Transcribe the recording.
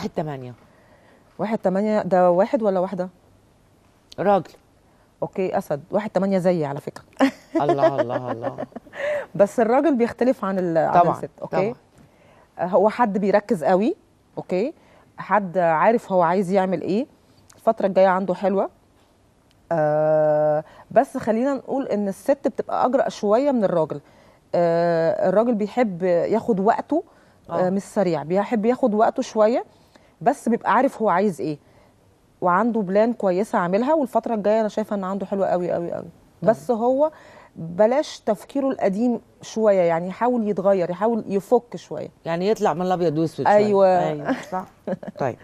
واحد تمانية واحد تمانية ده واحد ولا واحدة؟ راجل اوكي اسد واحد تمانية زيي على فكرة الله الله الله بس الراجل بيختلف عن ال طبعا عن الست اوكي طبعا. آه، هو حد بيركز قوي اوكي حد عارف هو عايز يعمل ايه الفترة الجاية عنده حلوة آه بس خلينا نقول ان الست بتبقى اجرأ شوية من الراجل آه الراجل بيحب ياخد وقته آه. آه. مش سريع بيحب ياخد وقته شويه بس بيبقى عارف هو عايز ايه وعنده بلان كويسه عاملها والفتره الجايه انا شايفه ان عنده حلوه قوي قوي قوي بس طيب. هو بلاش تفكيره القديم شويه يعني يحاول يتغير يحاول يفك شويه يعني يطلع من الابيض واسود ايوه ايوه صح طيب